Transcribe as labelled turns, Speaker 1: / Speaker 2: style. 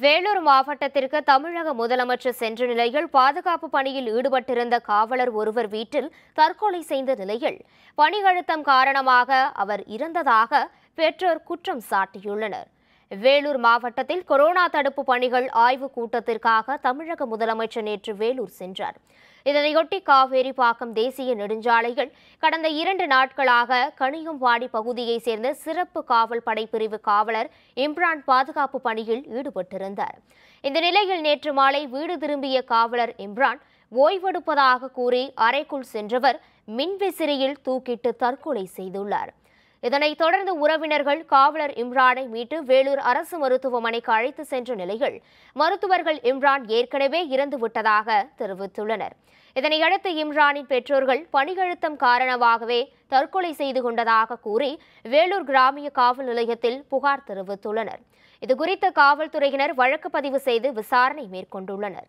Speaker 1: வேலூர் மாவட்டத்திற்கு தமிழக முதலமைச்சர் சென்ற நிலையில் பாதுகாப்பு பணியில் ஈடுபட்டிருந்த காவலர் ஒருவர் வீட்டில் தற்கொலை செய்த நிலையில் பணி அழுத்தம் காரணமாக அவர் இறந்ததாக பெற்றோர் குற்றம் சாட்டியுள்ளனர் வேலூர் மாவட்டத்தில் கொரோனா தடுப்பு பணிகள் ஆய்வுக் கூட்டத்திற்காக தமிழக முதலமைச்சர் நேற்று வேலூர் சென்றார் இதனையொட்டி காவேரி பாக்கம் தேசிய நெடுஞ்சாலைகள் கடந்த இரண்டு நாட்களாக கனியம்பாடி பகுதியைச் சேர்ந்த சிறப்பு காவல் படைப்பிரிவு காவலர் இம்ரான் பாதுகாப்பு பணியில் ஈடுபட்டிருந்தார் இந்த நிலையில் நேற்று மாலை வீடு திரும்பிய காவலர் இம்ரான் ஓய்வெடுப்பதாக கூறி அறைக்குள் சென்றவர் மின்விசிறியில் தூக்கிட்டு தற்கொலை செய்துள்ளார் இதனைத் தொடர்ந்து உறவினர்கள் காவலர் இம்ரானை மீட்டு வேலூர் அரசு மருத்துவமனைக்கு அழைத்து சென்ற நிலையில் மருத்துவர்கள் இம்ரான் ஏற்கனவே இறந்துவிட்டதாக தெரிவித்துள்ளனர் இதனையடுத்து இம்ரானின் பெற்றோர்கள் பணியழுத்தம் காரணமாகவே தற்கொலை செய்து கொண்டதாக கூறி வேலூர் கிராமிய காவல் நிலையத்தில் புகார் தெரிவித்துள்ளனர் இதுகுறித்து காவல்துறையினர் வழக்கு பதிவு செய்து விசாரணை மேற்கொண்டுள்ளனர்